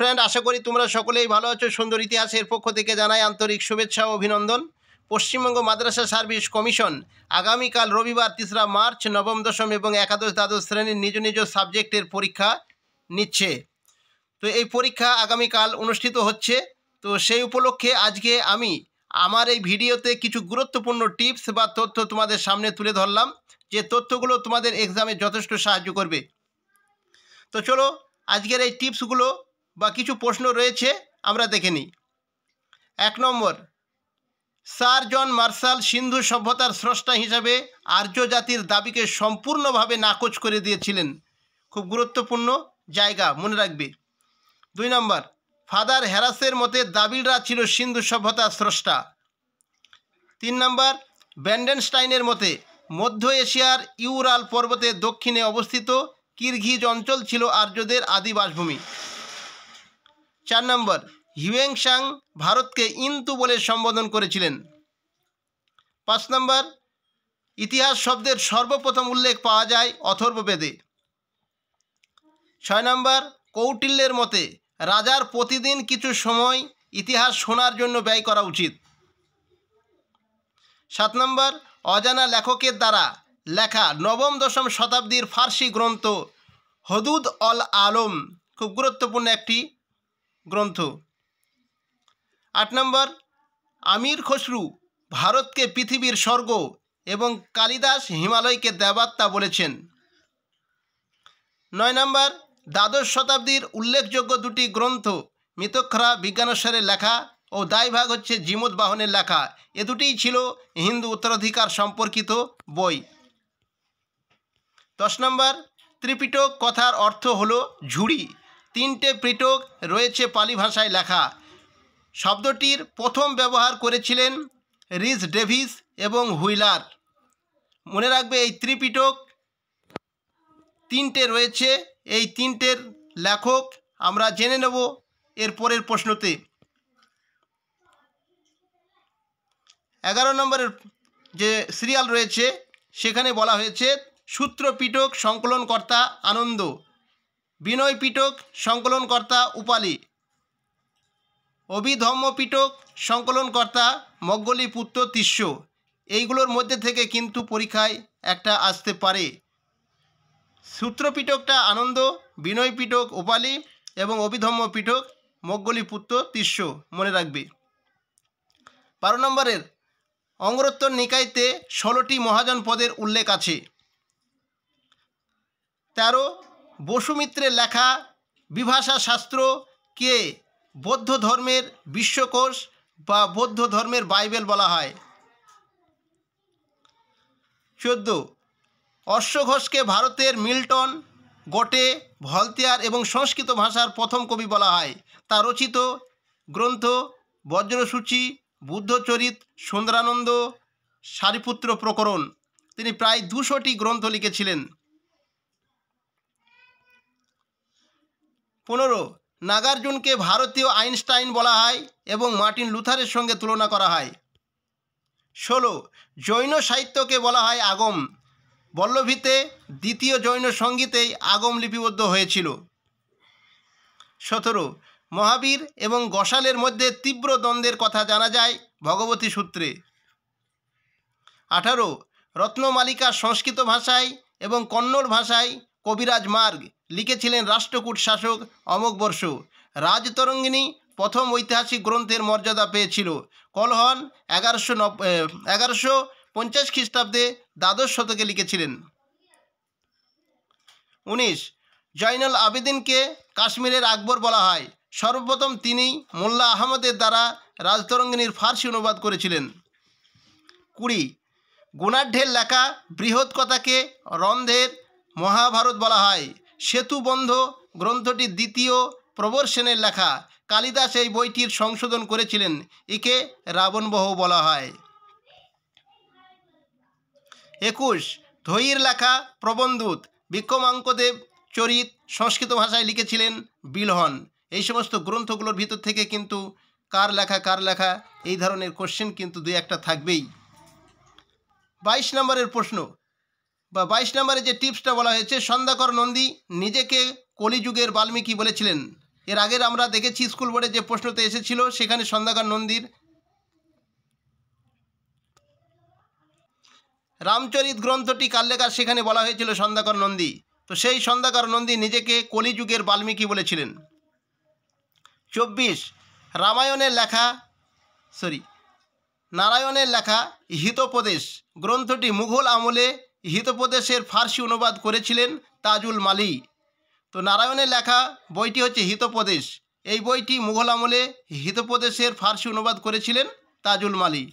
friend আশা করি তোমরা সকলেই ভালো আছো সুন্দর ইতিহাসের পক্ষ থেকে জানাই আন্তরিক শুভেচ্ছা ও অভিনন্দন পশ্চিমবঙ্গ মাদ্রাসা সার্ভিস কমিশন আগামীকাল রবিবার তিসরা মার্চ নবম দশম এবং একাদশ দ্বাদশ শ্রেণীর নিজ নিজ সাবজেক্টের পরীক্ষা নিচ্ছে তো এই পরীক্ষা আগামীকাল অনুষ্ঠিত হচ্ছে তো সেই উপলক্ষে আজকে আমি আমার এই ভিডিওতে কিছু গুরুত্বপূর্ণ টিপস বা তথ্য তোমাদের সামনে তুলে ধরলাম যে তথ্যগুলো তোমাদের এক্সামে যথেষ্ট সাহায্য করবে তো চলো আজকের এই টিপসগুলো বা কিছু প্রশ্ন রয়েছে আমরা দেখে নিই এক নম্বর স্যার জন মার্শাল সিন্ধু সভ্যতার স্রষ্টা হিসাবে আর্য জাতির দাবিকে সম্পূর্ণভাবে নাকচ করে দিয়েছিলেন খুব গুরুত্বপূর্ণ জায়গা মনে রাখবে দুই নম্বর ফাদার হ্যারাসের মতে দাবিলরা ছিল সিন্ধু সভ্যতার স্রষ্টা তিন নম্বর ব্যান্ডেনস্টাইনের মতে মধ্য এশিয়ার ইউরাল পর্বতের দক্ষিণে অবস্থিত কিরঘিজ অঞ্চল ছিল আর্যদের আদি বাসভূমি চার নম্বর হিউয়েংশাং ভারতকে ইন্তু বলে সম্বোধন করেছিলেন পাঁচ নম্বর ইতিহাস শব্দের সর্বপ্রথম উল্লেখ পাওয়া যায় অথর্ববেদে ছয় নম্বর কৌটিল্যের মতে রাজার প্রতিদিন কিছু সময় ইতিহাস শোনার জন্য ব্যয় করা উচিত সাত নম্বর অজানা লেখকের দ্বারা লেখা নবম দশম শতাব্দীর ফার্সি গ্রন্থ হদুদ অল আলম খুব গুরুত্বপূর্ণ একটি গ্রন্থ আট নম্বর আমির খসরু ভারতকে পৃথিবীর স্বর্গ এবং কালিদাস হিমালয়কে দেবাত্মা বলেছেন নয় নম্বর দ্বাদশ শতাব্দীর উল্লেখযোগ্য দুটি গ্রন্থ মিতক্ষরা বিজ্ঞানস্বরের লেখা ও দায়ভাগ হচ্ছে জিমুদ বাহনের লেখা এ দুটিই ছিল হিন্দু উত্তরাধিকার সম্পর্কিত বই দশ নম্বর ত্রিপিটক কথার অর্থ হলো ঝুড়ি তিনটে পৃটক রয়েছে পালি ভাষায় লেখা শব্দটির প্রথম ব্যবহার করেছিলেন রিস ডেভিস এবং হুইলার মনে রাখবে এই ত্রিপিটক তিনটে রয়েছে এই তিনটের লেখক আমরা জেনে নেব এর পরের প্রশ্নতে এগারো নম্বরের যে সিরিয়াল রয়েছে সেখানে বলা হয়েছে সূত্রপিটক সংকলনকর্তা আনন্দ বিনয় পিটক সংকলনকর্তা উপালি অভিধম্ম পিটক সংকলনকর্তা মগ্গলি পুত্র তিস্য এইগুলোর মধ্যে থেকে কিন্তু পরীক্ষায় একটা আসতে পারে সূত্রপিটকটা আনন্দ বিনয় পিটক উপালি এবং অভিধম্ম পিটক মগ্গলি পুত্র তিস্য মনে রাখবে বারো নম্বরের অঙ্গরোত্তর নিকায়তে ষোলোটি মহাজন পদের উল্লেখ আছে তেরো বসুমিত্রের লেখা বিভাষা শাস্ত্র কে বৌদ্ধ ধর্মের বিশ্বকোষ বা বৌদ্ধ ধর্মের বাইবেল বলা হয় চোদ্দ অশ্বঘোষকে ভারতের মিল্টন গটে ভলতিয়ার এবং সংস্কৃত ভাষার প্রথম কবি বলা হয় তার রচিত গ্রন্থ বজ্রসূচি বুদ্ধচরিত সুন্দরানন্দ সারিপুত্র প্রকরণ তিনি প্রায় দুশোটি গ্রন্থ লিখেছিলেন পনেরো নাগার্জুনকে ভারতীয় আইনস্টাইন বলা হয় এবং মার্টিন লুথারের সঙ্গে তুলনা করা হয় ষোলো জৈন সাহিত্যকে বলা হয় আগম বল্লভীতে দ্বিতীয় জৈন সঙ্গীতেই আগম লিপিবদ্ধ হয়েছিল সতেরো মহাবীর এবং গসালের মধ্যে তীব্র দ্বন্দ্বের কথা জানা যায় ভগবতী সূত্রে আঠারো রত্নমালিকা সংস্কৃত ভাষায় এবং কন্নড় ভাষায় কবিরাজ মার্গ লিখেছিলেন রাষ্ট্রকূট শাসক অমক বর্ষু রাজতরঙ্গিনী প্রথম ঐতিহাসিক গ্রন্থের মর্যাদা পেয়েছিল কলহন এগারোশো নব এগারোশো পঞ্চাশ খ্রিস্টাব্দে দ্বাদশ শতকে লিখেছিলেন উনিশ জয়নুল আবেদিনকে কাশ্মীরের আকবর বলা হয় সর্বপ্রথম তিনি মোল্লা আহমদের দ্বারা রাজতরঙ্গিনীর ফার্সি অনুবাদ করেছিলেন কুড়ি গুণাঢ্যের লেখা বৃহৎ কথাকে রন্ধের মহাভারত বলা হয় সেতুবন্ধ গ্রন্থটি দ্বিতীয় প্রবর সেনের লেখা কালিদাস এই বইটির সংশোধন করেছিলেন একে রাবণবহ বলা হয় একুশ ধৈর লেখা প্রবন্ধুত বিক্রমাঙ্কদেব চরিত সংস্কৃত ভাষায় লিখেছিলেন বিলহন এই সমস্ত গ্রন্থগুলোর ভিতর থেকে কিন্তু কার লেখা কার লেখা এই ধরনের কোশ্চেন কিন্তু দুই একটা থাকবেই বাইশ নম্বরের প্রশ্ন বা বাইশ নম্বরে যে টিপসটা বলা হয়েছে সন্ধ্যাকর নন্দী নিজেকে কলিযুগের বাল্মীকি বলেছিলেন এর আগের আমরা দেখেছি স্কুল বোর্ডে যে প্রশ্নতে এসেছিল সেখানে সন্ধ্যাকর নন্দীর রামচরিত গ্রন্থটি কাল্যকার সেখানে বলা হয়েছিল সন্ধ্যাকর নন্দী তো সেই সন্ধ্যাকর নন্দী নিজেকে কলিযুগের বাল্মীকি বলেছিলেন চব্বিশ রামায়ণের লেখা সরি নারায়ণের লেখা হিতোপদেশ গ্রন্থটি মুঘল আমলে হিতপ্রদেশের ফার্সি অনুবাদ করেছিলেন তাজুল মালি তো নারায়ণের লেখা বইটি হচ্ছে হিতপ্রদেশ এই বইটি মুঘল আমলে হিতপ্রদেশের ফার্সি অনুবাদ করেছিলেন তাজুল মালি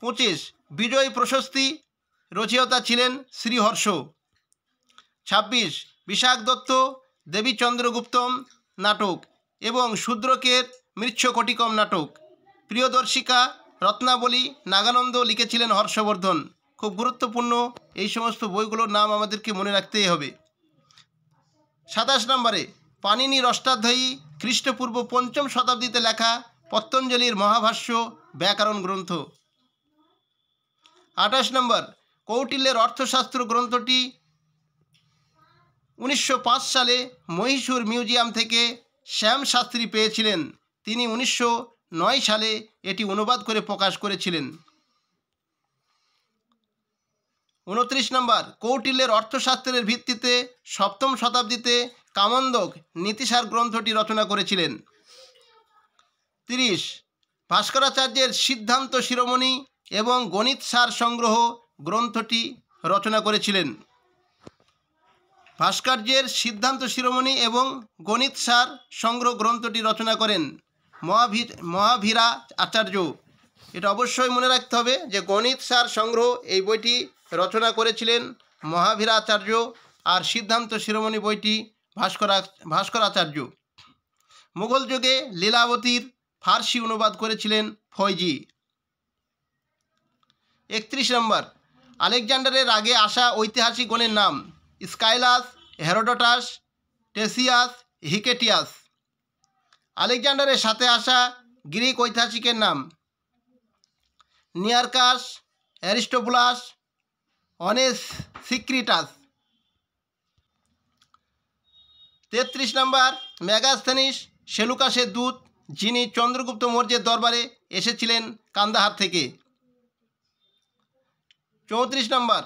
পঁচিশ বিজয় প্রশস্তি রচয়তা ছিলেন শ্রীহর্ষ ২৬ বিশাখ দত্ত দেবীচন্দ্রগুপ্তম নাটক এবং শূদ্রকের মৃচ্ছকটিকম নাটক প্রিয়দর্শিকা রত্নাবলী নাগানন্দ লিখেছিলেন হর্ষবর্ধন খুব গুরুত্বপূর্ণ এই সমস্ত বইগুলোর নাম আমাদেরকে মনে রাখতেই হবে সাতাশ নম্বরে পানিনি অষ্টাধ্যায়ী খ্রিস্টপূর্ব পঞ্চম শতাব্দীতে লেখা পতঞ্জলির মহাভাষ্য ব্যাকরণ গ্রন্থ আঠাশ নম্বর কৌটিল্যের অর্থশাস্ত্র গ্রন্থটি উনিশশো সালে মহীশূর মিউজিয়াম থেকে শ্যাম শাস্ত্রী পেয়েছিলেন তিনি উনিশশো সালে এটি অনুবাদ করে প্রকাশ করেছিলেন উনত্রিশ নম্বর কৌটিল্যের অর্থশাস্ত্রের ভিত্তিতে সপ্তম শতাব্দীতে কামন্দক নীতিসার গ্রন্থটি রচনা করেছিলেন তিরিশ ভাস্করাচার্যের সিদ্ধান্ত শিরোমণি এবং গণিত সার সংগ্রহ গ্রন্থটি রচনা করেছিলেন ভাস্কর্যের সিদ্ধান্ত শিরোমণি এবং গণিত সার সংগ্রহ গ্রন্থটি রচনা করেন মহাভি মহাভীরা আচার্য এটা অবশ্যই মনে রাখতে হবে যে গণিত সার সংগ্রহ এই বইটি রচনা করেছিলেন আচার্য আর সিদ্ধান্ত শিরোমণি বইটি ভাস্করা ভাস্করাচার্য মুঘল যুগে লীলাবতীর ফার্সি অনুবাদ করেছিলেন ফৈজি একত্রিশ নম্বর আলেকজান্ডারের আগে আসা ঐতিহাসিক গণের নাম স্কাইলাস হেরোডোটাস টেসিয়াস হিকেটিয়াস আলেকজান্ডারের সাথে আসা গ্রিক ঐতিহাসিকের নাম নিয়ারকাস অ্যারিস্টোপুলাস অনেস সিক্রিটাস তেত্রিশ নম্বর মেগাস্থানিস সেলুকাসের দূত যিনি চন্দ্রগুপ্ত মৌর্যের দরবারে এসেছিলেন কান্দাহার থেকে চৌত্রিশ নম্বর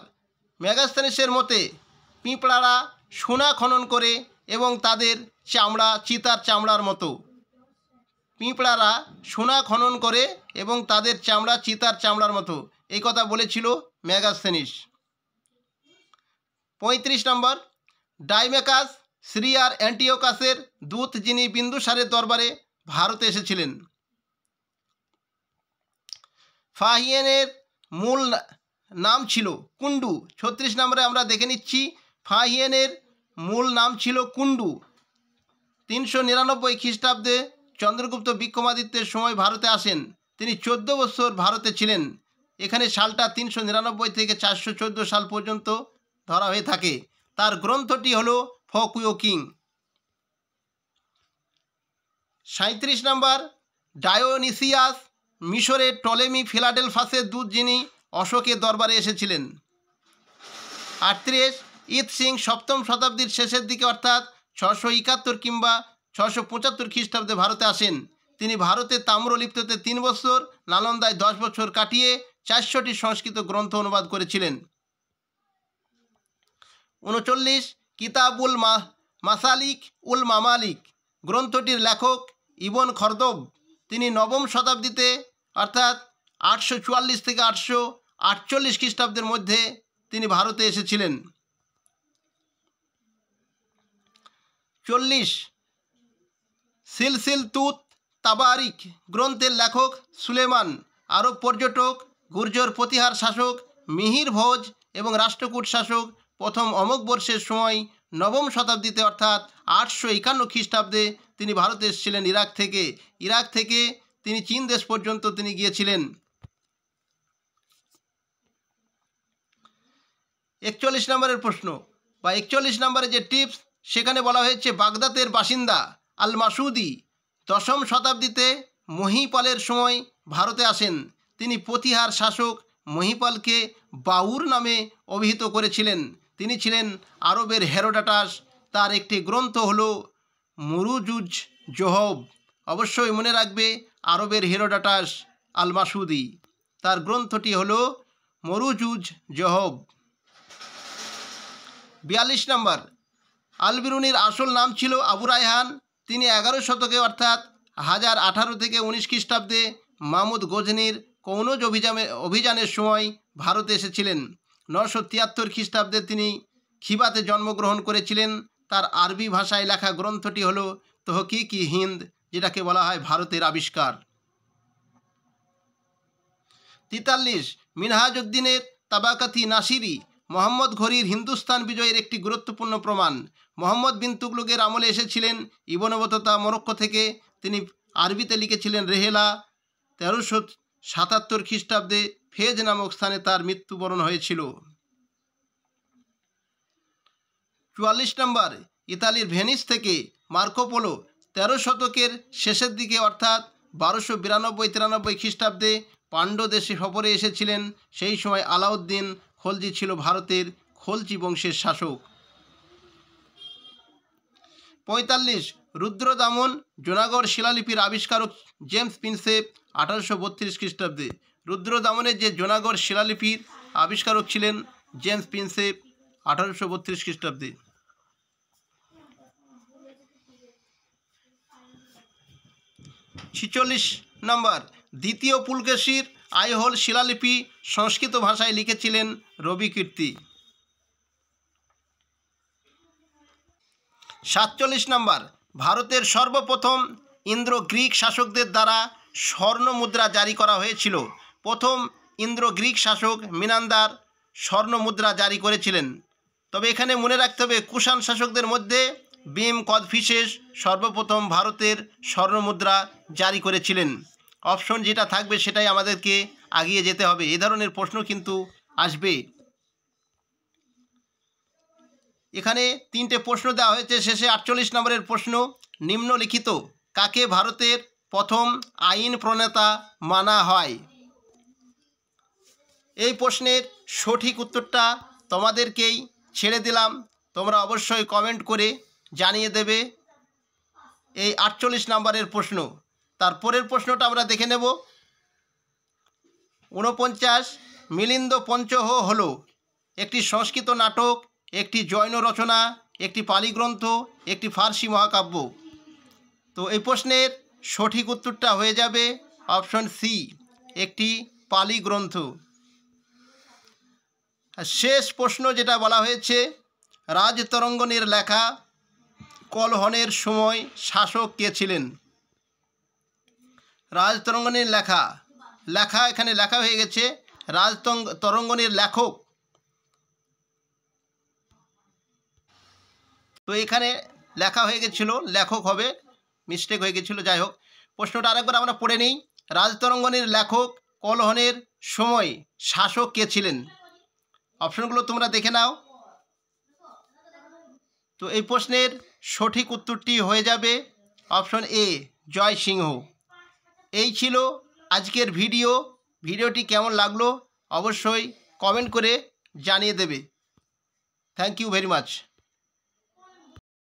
মেগাস্থানিসের মতে পিঁপড়ারা সোনা খনন করে এবং তাদের চামড়া চিতার চামড়ার মতো পিঁপড়ারা সোনা খনন করে এবং তাদের চামড়া চিতার চামড়ার মতো এই কথা বলেছিল ম্যাগাস্থেনিস পঁয়ত্রিশ নম্বর ডাইমেকাস সিরিয়ার অ্যান্টিওকাসের দূত যিনি বিন্দুসারের দরবারে ভারতে এসেছিলেন ফাহিয়েনের মূল নাম ছিল কুন্ডু ছত্রিশ নম্বরে আমরা দেখে নিচ্ছি ফাহিয়েনের মূল নাম ছিল কুন্ডু তিনশো নিরানব্বই খ্রিস্টাব্দে চন্দ্রগুপ্ত বিক্রমাদিত্যের সময় ভারতে আসেন তিনি চোদ্দ বছর ভারতে ছিলেন এখানে সালটা তিনশো নিরানব্বই থেকে চারশো সাল পর্যন্ত ধরা হয়ে থাকে তার গ্রন্থটি হল ফকুয়ো কিং সাঁত্রিশ নম্বর ডায়োনিসিয়াস মিশরে টলেমি ফিলাডেলফাসের দুধ যিনি অশোকের দরবারে এসেছিলেন আটত্রিশ ঈদ সিং সপ্তম শতাব্দীর শেষের দিকে অর্থাৎ ছশো একাত্তর কিংবা ছশো পঁচাত্তর খ্রিস্টাব্দে ভারতে আসেন তিনি ভারতে তাম্রলিপ্ততে তিন বছর নালন্দায় দশ বছর কাটিয়ে চারশোটি সংস্কৃত গ্রন্থ অনুবাদ করেছিলেন উনচল্লিশ কিতাবুল মা মাসালিক উল মামালিক গ্রন্থটির লেখক ইবন খরদব তিনি নবম শতাব্দীতে অর্থাৎ আটশো চুয়াল্লিশ থেকে আটশো আটচল্লিশ খ্রিস্টাব্দের মধ্যে তিনি ভারতে এসেছিলেন চল্লিশ সিলসিল তুত তাবারিক গ্রন্থের লেখক সুলেমান আরব পর্যটক গুর্জর প্রতিহার শাসক মিহির ভোজ এবং রাষ্ট্রকূট শাসক প্রথম অমক বর্ষের সময় নবম শতাব্দীতে অর্থাৎ আটশো একান্ন খ্রিস্টাব্দে তিনি ভারতে এসেছিলেন ইরাক থেকে ইরাক থেকে তিনি চীন দেশ পর্যন্ত তিনি গিয়েছিলেন একচল্লিশ নম্বরের প্রশ্ন বা একচল্লিশ নম্বরের যে টিপস সেখানে বলা হয়েছে বাগদাদের বাসিন্দা আল মাসুদি দশম শতাব্দীতে মহিপালের সময় ভারতে আসেন তিনি প্রতিহার শাসক মহিপালকে বাউর নামে অভিহিত করেছিলেন তিনি ছিলেন আরবের হেরোডাটাস তার একটি গ্রন্থ হল মুরুজুজ জোহব অবশ্যই মনে রাখবে আরবের হেরোডাটাস আল মাসুদি তার গ্রন্থটি হল মরুজুজ জহব বিয়াল্লিশ নম্বর আলবিরুনির আসল নাম ছিল আবু রায়হান তিনি এগারো শতকে অর্থাৎ হাজার আঠারো থেকে উনিশ খ্রিস্টাব্দে মাহমুদ গজনির কৌনজ অভিযানে অভিযানের সময় ভারতে এসেছিলেন নশো তিয়াত্তর খ্রিস্টাব্দে তিনি খিবাতে জন্মগ্রহণ করেছিলেন তার আরবি ভাষায় লেখা গ্রন্থটি হল তহকি কি হিন্দ যেটাকে বলা হয় ভারতের আবিষ্কার তিতাল্লিশ মিনহাজ উদ্দিনের তাবাকাতি নাসিরি মোহাম্মদ ঘরির হিন্দুস্তান বিজয়ের একটি গুরুত্বপূর্ণ প্রমাণ মোহাম্মদ বিন তুগলুকের আমলে এসেছিলেন ইবনবততা মরক্কো থেকে তিনি আরবিতে লিখেছিলেন রেহেলা তেরোশো সাতাত্তর খ্রিস্টাব্দে ফেজ নামক স্থানে তার মৃত্যুবরণ হয়েছিল চুয়াল্লিশ নম্বর ইতালির ভেনিস থেকে মার্কোপোলো তেরো শতকের শেষের দিকে অর্থাৎ বারোশো বিরানব্বই তিরানব্বই খ্রিস্টাব্দে পাণ্ড দেশে সফরে এসেছিলেন সেই সময় আলাউদ্দিন খলজি ছিল ভারতের খলজি বংশের শাসক পঁয়তাল্লিশ রুদ্রদামন জোনাগড় শিলালিপির আবিষ্কারক জেমস পিনসেপ আঠারোশো বত্রিশ খ্রিস্টাব্দে রুদ্র যে জোনাগড় শিলালিপির আবিষ্কারক ছিলেন জেমস প্রিন্সেপ আঠারোশো বত্রিশ খ্রিস্টাব্দে ছিচল্লিশ নম্বর দ্বিতীয় পুলকেশীর আইহোল শিলালিপি সংস্কৃত ভাষায় লিখেছিলেন রবি কীর্তি সাতচল্লিশ নম্বর ভারতের সর্বপ্রথম ইন্দ্র গ্রিক শাসকদের দ্বারা স্বর্ণ মুদ্রা জারি করা হয়েছিল প্রথম ইন্দ্র গ্রিক শাসক মিনান্দার স্বর্ণ মুদ্রা জারি করেছিলেন তবে এখানে মনে রাখতে হবে কুষাণ শাসকদের মধ্যে বিম কদফিশেষ সর্বপ্রথম ভারতের স্বর্ণ মুদ্রা জারি করেছিলেন অপশন যেটা থাকবে সেটাই আমাদেরকে আগিয়ে যেতে হবে এ ধরনের প্রশ্ন কিন্তু আসবে এখানে তিনটে প্রশ্ন দেওয়া হয়েছে শেষে আটচল্লিশ নম্বরের প্রশ্ন নিম্নলিখিত কাকে ভারতের প্রথম আইন প্রণেতা মানা হয় এই প্রশ্নের সঠিক উত্তরটা তোমাদেরকেই ছেড়ে দিলাম তোমরা অবশ্যই কমেন্ট করে জানিয়ে দেবে এই আটচল্লিশ নম্বরের প্রশ্ন তারপরের প্রশ্নটা আমরা দেখে নেব ঊনপঞ্চাশ মিলিন্দ পঞ্চহ হল একটি সংস্কৃত নাটক একটি জৈন রচনা একটি পালি গ্রন্থ একটি ফার্সি মহাকাব্য তো এই প্রশ্নের সঠিক উত্তরটা হয়ে যাবে অপশন সি একটি পালি গ্রন্থ শেষ প্রশ্ন যেটা বলা হয়েছে রাজতরঙ্গনের লেখা কলহনের সময় শাসক কে ছিলেন রাজতরঙ্গনের লেখা লেখা এখানে লেখা হয়ে গেছে রাজতরঙ্গ তরঙ্গনের লেখক তো এখানে লেখা হয়ে গেছিল লেখক হবে মিস্টেক হয়ে গেছিল যাই হোক প্রশ্নটা আরেকবার আমরা পড়ে নিই রাজতরঙ্গনের লেখক কলহনের সময় শাসক কে ছিলেন অপশনগুলো তোমরা দেখে নাও তো এই প্রশ্নের সঠিক উত্তরটি হয়ে যাবে অপশন এ জয় সিংহ এই ছিল আজকের ভিডিও ভিডিওটি কেমন লাগলো অবশ্যই কমেন্ট করে জানিয়ে দেবে থ্যাংক ইউ ভেরি মাচ